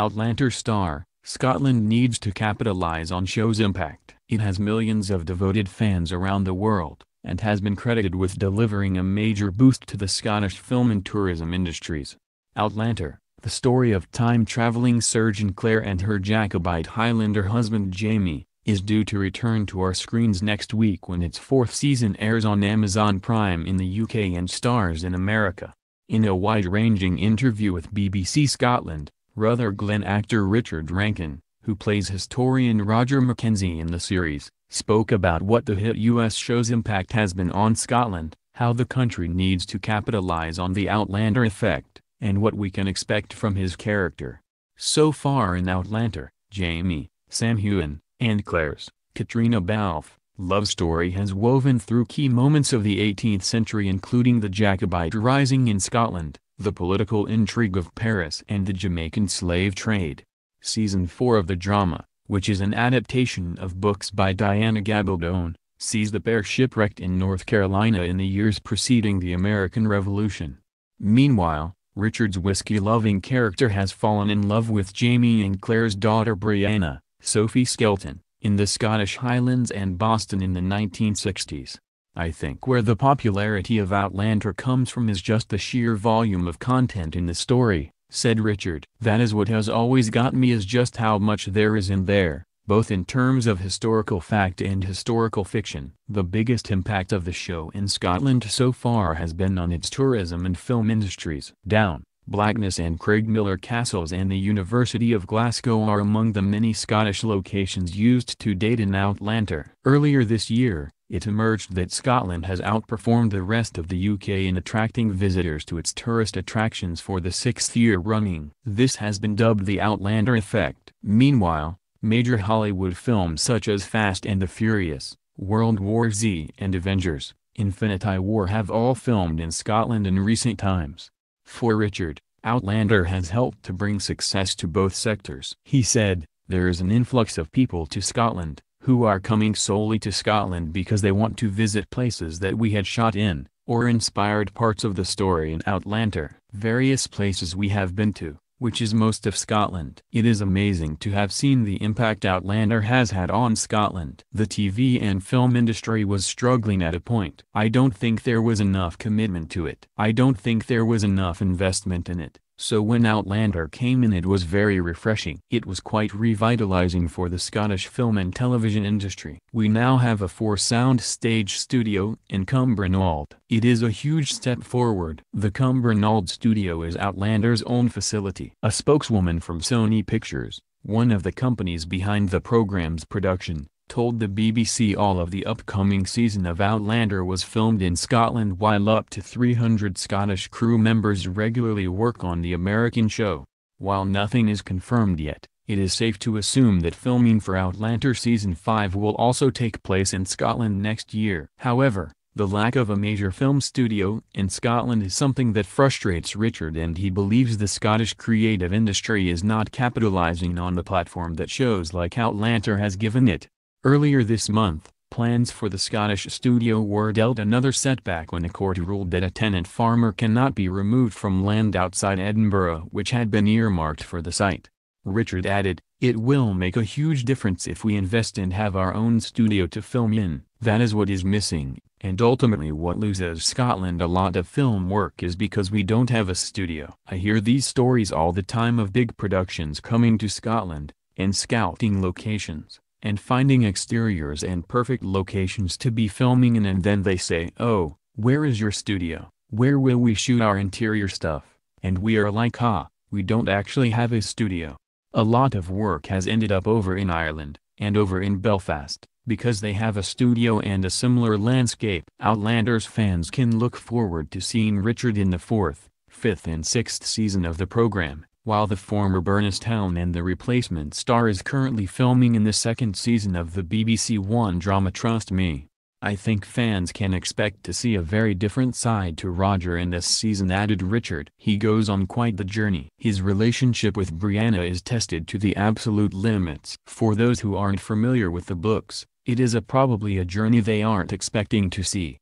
Outlander star, Scotland needs to capitalise on show's impact. It has millions of devoted fans around the world, and has been credited with delivering a major boost to the Scottish film and tourism industries. Outlander, the story of time-travelling surgeon Claire and her Jacobite Highlander husband Jamie, is due to return to our screens next week when its fourth season airs on Amazon Prime in the UK and stars in America. In a wide-ranging interview with BBC Scotland, Glen actor Richard Rankin, who plays historian Roger Mackenzie in the series, spoke about what the hit U.S. show's impact has been on Scotland, how the country needs to capitalize on the Outlander effect, and what we can expect from his character. So far in Outlander, Jamie, Sam Hewen, and Claire's, Katrina Balfe, love story has woven through key moments of the 18th century including the Jacobite Rising in Scotland, the Political Intrigue of Paris and the Jamaican Slave Trade. Season 4 of the drama, which is an adaptation of books by Diana Gabaldon, sees the pair shipwrecked in North Carolina in the years preceding the American Revolution. Meanwhile, Richard's whiskey-loving character has fallen in love with Jamie and Claire's daughter Brianna, Sophie Skelton, in the Scottish Highlands and Boston in the 1960s. I think where the popularity of Outlander comes from is just the sheer volume of content in the story, said Richard. That is what has always got me is just how much there is in there, both in terms of historical fact and historical fiction. The biggest impact of the show in Scotland so far has been on its tourism and film industries. Down, Blackness and Miller Castles and the University of Glasgow are among the many Scottish locations used to date in Outlander. Earlier this year, it emerged that Scotland has outperformed the rest of the UK in attracting visitors to its tourist attractions for the sixth year running. This has been dubbed the Outlander effect. Meanwhile, major Hollywood films such as Fast and the Furious, World War Z and Avengers, Infinity War have all filmed in Scotland in recent times. For Richard, Outlander has helped to bring success to both sectors. He said, there is an influx of people to Scotland, who are coming solely to Scotland because they want to visit places that we had shot in, or inspired parts of the story in Outlander. Various places we have been to, which is most of Scotland. It is amazing to have seen the impact Outlander has had on Scotland. The TV and film industry was struggling at a point. I don't think there was enough commitment to it. I don't think there was enough investment in it so when Outlander came in it was very refreshing. It was quite revitalizing for the Scottish film and television industry. We now have a four-sound stage studio in Cumbernauld. It is a huge step forward. The Cumbernauld studio is Outlander's own facility. A spokeswoman from Sony Pictures, one of the companies behind the program's production, told the BBC all of the upcoming season of Outlander was filmed in Scotland while up to 300 Scottish crew members regularly work on the American show. While nothing is confirmed yet, it is safe to assume that filming for Outlander Season 5 will also take place in Scotland next year. However, the lack of a major film studio in Scotland is something that frustrates Richard and he believes the Scottish creative industry is not capitalizing on the platform that shows like Outlander has given it. Earlier this month, plans for the Scottish studio were dealt another setback when a court ruled that a tenant farmer cannot be removed from land outside Edinburgh which had been earmarked for the site. Richard added, It will make a huge difference if we invest and have our own studio to film in. That is what is missing, and ultimately what loses Scotland a lot of film work is because we don't have a studio. I hear these stories all the time of big productions coming to Scotland, and scouting locations and finding exteriors and perfect locations to be filming in and then they say, oh, where is your studio? Where will we shoot our interior stuff? And we are like ah, we don't actually have a studio. A lot of work has ended up over in Ireland, and over in Belfast, because they have a studio and a similar landscape. Outlanders fans can look forward to seeing Richard in the fourth, fifth and sixth season of the program, while the former Burnistown and the replacement star is currently filming in the second season of the BBC One drama Trust Me, I think fans can expect to see a very different side to Roger in this season added Richard. He goes on quite the journey. His relationship with Brianna is tested to the absolute limits. For those who aren't familiar with the books, it is a probably a journey they aren't expecting to see.